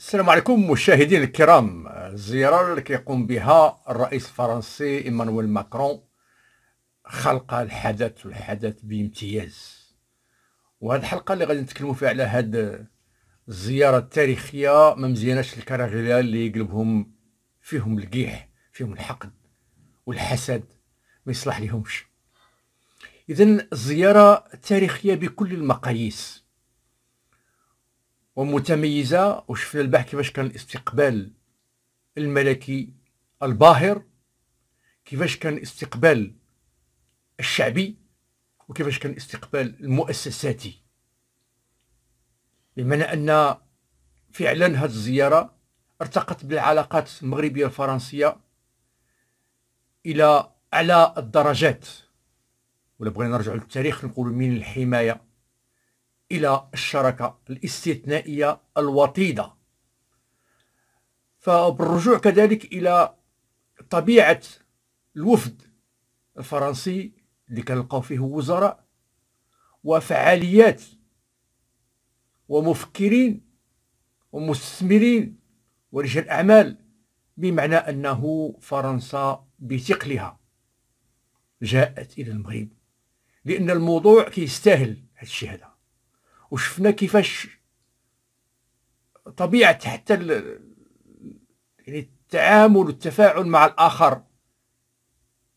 السلام عليكم مشاهدينا الكرام الزيارة اللي كيقوم بها الرئيس الفرنسي إيمانويل ماكرون خلق الحدث والحدث بامتياز وهذه الحلقة اللي غادي نتكلموا فيها على هاد الزيارة التاريخية ما مزياناش الكراغيلا اللي يقلبهم فيهم القيح فيهم الحقد والحسد ما يصلح لهمش إذا الزيارة تاريخية بكل المقاييس ومتميزه وشفنا البارح كيفاش كان الاستقبال الملكي الباهر كيفاش كان الاستقبال الشعبي وكيفاش كان الاستقبال المؤسساتي بمعنى ان فعلا هذه الزياره ارتقت بالعلاقات المغربيه الفرنسيه الى اعلى الدرجات ولا بغينا نرجعوا للتاريخ نقولوا من الحمايه إلى الشركة الاستثنائية الوطيدة فبالرجوع كذلك إلى طبيعة الوفد الفرنسي اللي كنلقاو فيه وزراء وفعاليات ومفكرين ومستثمرين ورجال أعمال بمعنى أنه فرنسا بثقلها جاءت إلى المغرب لأن الموضوع كيستاهل هذا الشيء هذا وشفنا كيفاش طبيعه حتى يعني التعامل والتفاعل مع الاخر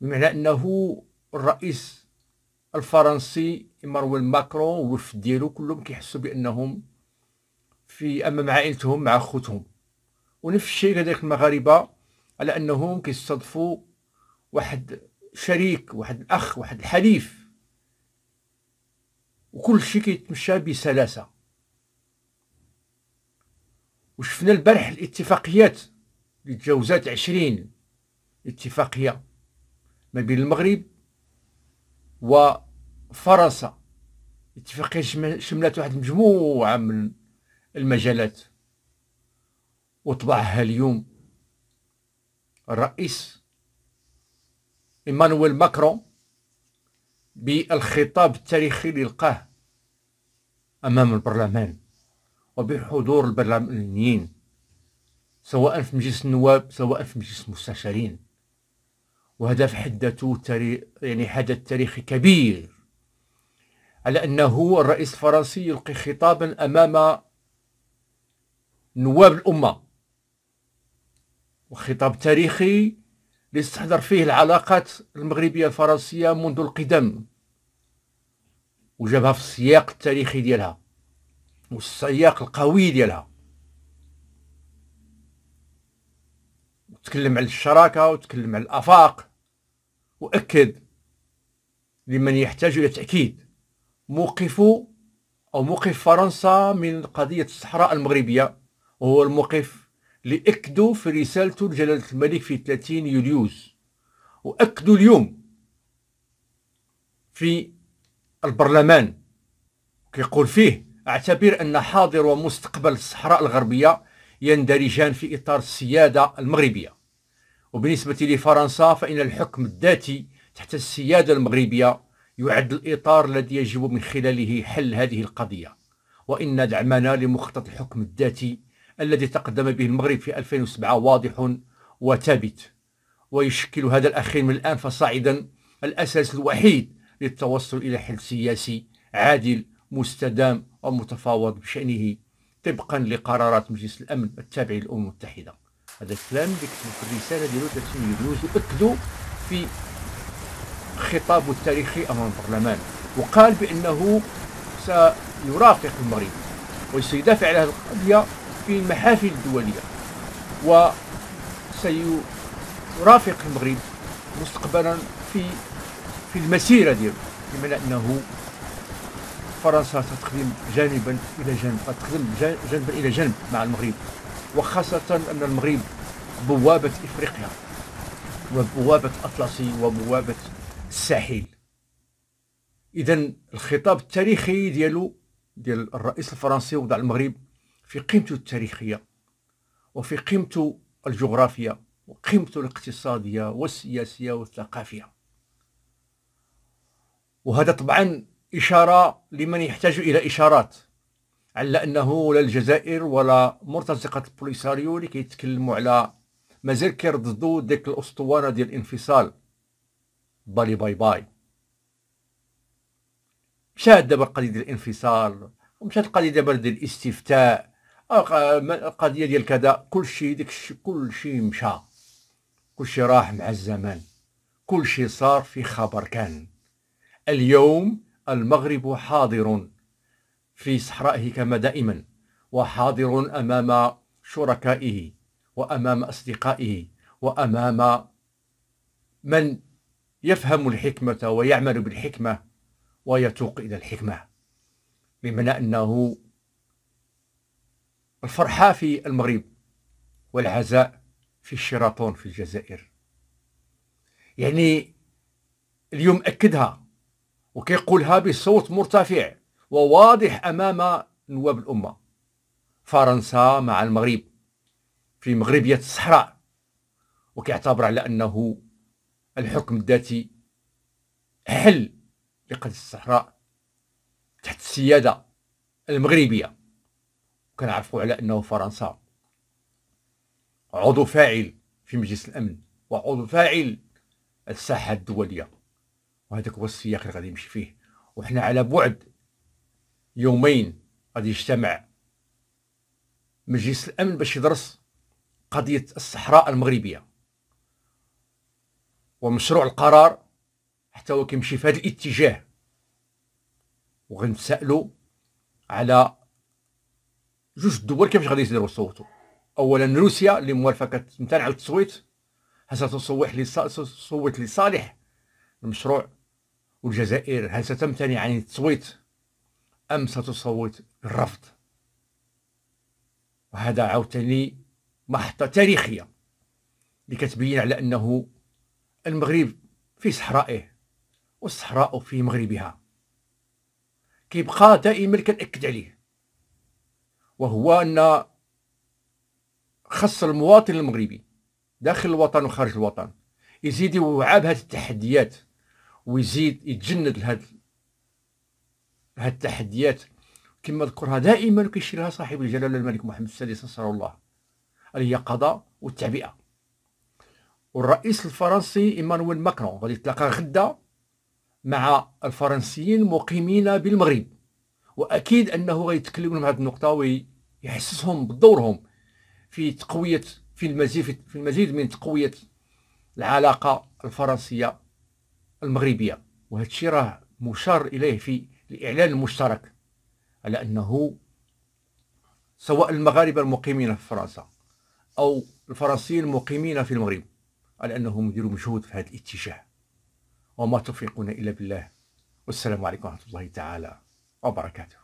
بمعنى انه الرئيس الفرنسي ايمانويل ماكرون والوفد ديالو كلهم كيحسوا بانهم في امام عائلتهم مع خوتهم ونفس الشيء كذلك المغاربه على انهم كيستضفوا واحد شريك واحد الاخ واحد الحليف وكل شيء كيتمشى بسلاسه وشفنا البارح الاتفاقيات اللي تجاوزات عشرين اتفاقيه ما بين المغرب وفرنسا اتفاقيه شملت واحد مجموعه من المجالات وطبعها اليوم الرئيس ايمانويل ماكرون بالخطاب التاريخي اللي لقاه أمام البرلمان وبحضور البرلمانيين سواء في مجلس النواب سواء في مجلس المستشارين وهذا في حد ذاته تاري... يعني حدث تاريخي كبير على أنه الرئيس الفرنسي يلقي خطابا أمام نواب الأمة وخطاب تاريخي ليستحضر فيه العلاقات المغربية الفرنسية منذ القدم وجابها في السياق التاريخي ديالها والسياق القوي ديالها وتكلم على الشراكه وتكلم على الافاق واكد لمن يحتاج الى تاكيد موقف او موقف فرنسا من قضيه الصحراء المغربيه وهو الموقف لأكدوا في رسالته لجلاله الملك في 30 يوليوز واكدوا اليوم في البرلمان كيقول فيه اعتبر أن حاضر ومستقبل الصحراء الغربية يندرجان في إطار السيادة المغربية وبالنسبة لفرنسا فإن الحكم الذاتي تحت السيادة المغربية يعد الإطار الذي يجب من خلاله حل هذه القضية وإن دعمنا لمخطط الحكم الذاتي الذي تقدم به المغرب في 2007 واضح وثابت ويشكل هذا الأخير من الآن فصاعدا الأساس الوحيد للتوصل إلى حل سياسي عادل مستدام ومتفاوض بشأنه طبقا لقرارات مجلس الأمن التابع للأمم المتحدة هذا الكلام اللي كتبوا في الرسالة ديالو 30 يونيوز وأكدوا في خطابه التاريخي أمام البرلمان وقال بأنه سيرافق المغرب وسيدافع عن هذه القضية في المحافل الدولية وسيرافق المغرب مستقبلا في في المسيره ديالو بمعنى انه فرنسا ستخدم جانبا الى جانب ستخدم جانبا الى جانب مع المغرب وخاصه ان المغرب بوابه افريقيا وبوابه الاطلسي وبوابه الساحل اذا الخطاب التاريخي ديالو ديال الرئيس الفرنسي وضع المغرب في قيمته التاريخيه وفي قيمته الجغرافيه وقيمته الاقتصاديه والسياسيه والثقافيه وهذا طبعا إشارة لمن يحتاج إلى إشارات على أنه لا الجزائر ولا مرتزقة البوليساريو اللي كيتكلموا على مازال كيرددوا ديك الأسطوانة ديال الانفصال بالي باي باي مشات دابا القضية ديال الانفصال ومشات القضية دابا ديال الاستفتاء القضية ديال كذا كلشي داكشي كلشي مشى كلشي راح مع الزمان كلشي صار في خبر كان اليوم المغرب حاضر في صحرائه كما دائما وحاضر امام شركائه وامام اصدقائه وامام من يفهم الحكمه ويعمل بالحكمه ويتوق الى الحكمه بمعنى انه الفرحه في المغرب والعزاء في الشيراتون في الجزائر يعني اليوم اكدها وكيقولها بصوت مرتفع وواضح أمام نواب الأمة فرنسا مع المغرب في مغربية الصحراء وكيعتبر على أنه الحكم الذاتي حل لقضية الصحراء تحت السيادة المغربية كنعرفوا على أنه فرنسا عضو فاعل في مجلس الأمن وعضو فاعل الساحة الدولية وهذاك هو السياق اللي غادي يمشي فيه وحنا على بعد يومين غادي يجتمع مجلس الامن باش يدرس قضيه الصحراء المغربيه ومشروع القرار حتى هو كيمشي في هذا الاتجاه وغنتسائلوا على جوج الدول كيفاش غادي يديروا صوتوا اولا روسيا اللي موالفه كتمتنع على التصويت حتى تصوح لصالح المشروع والجزائر هل ستمتنع عن التصويت أم ستصوت الرفض وهذا عاوتاني محطة تاريخية اللي كتبين على أنه المغرب في صحرائه والصحراء في مغربها كيبقى دائما كنأكد عليه وهو أن خص المواطن المغربي داخل الوطن وخارج الوطن يزيد يوعى بهذه التحديات ويزيد يتجند لهاد هاد التحديات كما ذكرها دائما كيشيرها صاحب الجلاله الملك محمد السادس نصره الله اللي هي قضاء والتعبئه والرئيس الفرنسي ايمانويل ماكرون غادي يتلاقى غدا مع الفرنسيين المقيمين بالمغرب واكيد انه غيتكلم لهم هذه النقطه ويحسسهم بدورهم في تقويه في المزيد في المزيد من تقويه العلاقه الفرنسيه المغربية وهذا الشيء راه مشار إليه في الإعلان المشترك على أنه سواء المغاربة المقيمين في فرنسا أو الفرنسيين المقيمين في المغرب على أنهم يديروا مجهود في هذا الاتجاه وما توفيقنا إلا بالله والسلام عليكم ورحمة الله تعالى وبركاته